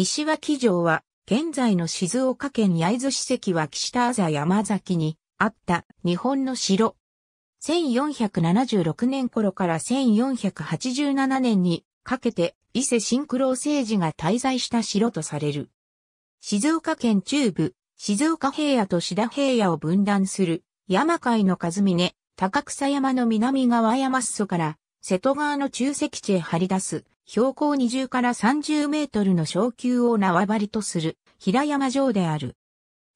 石脇城は、現在の静岡県焼津市跡は下あざ山崎にあった日本の城。1476年頃から1487年にかけて伊勢新九郎政治が滞在した城とされる。静岡県中部、静岡平野と志田平野を分断する山海の和峰、高草山の南側山裾から瀬戸川の中石地へ張り出す標高20から30メートルの小丘を縄張りとする平山城である。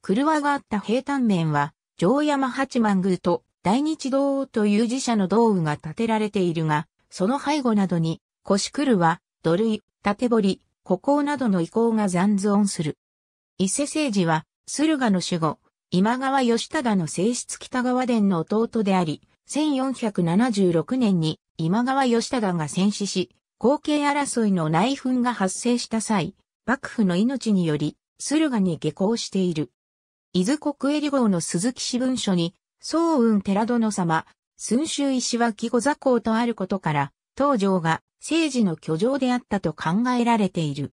車があった平坦面は、城山八幡宮と大日道という寺社の道具が建てられているが、その背後などに、腰狂は、土塁、縦堀、古行などの遺構が残存する。伊勢政治は、駿河の守護、今川義忠の正室北川殿の弟であり、1476年に今川義忠が戦死し、後継争いの内紛が発生した際、幕府の命により、駿河に下校している。伊豆国営号の鈴木史文書に、宗雲寺殿様、寸州石脇御座公とあることから、東条が政治の居城であったと考えられている。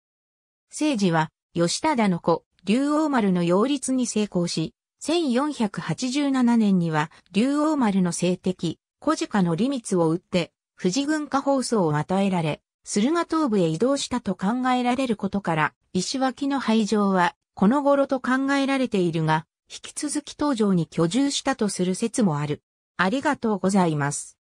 政治は、吉忠の子、竜王丸の擁立に成功し、1487年には竜王丸の政敵、小鹿の利光を打って富士軍下放送を与えられ、駿河東部へ移動したと考えられることから、石脇の廃城は、この頃と考えられているが、引き続き東場に居住したとする説もある。ありがとうございます。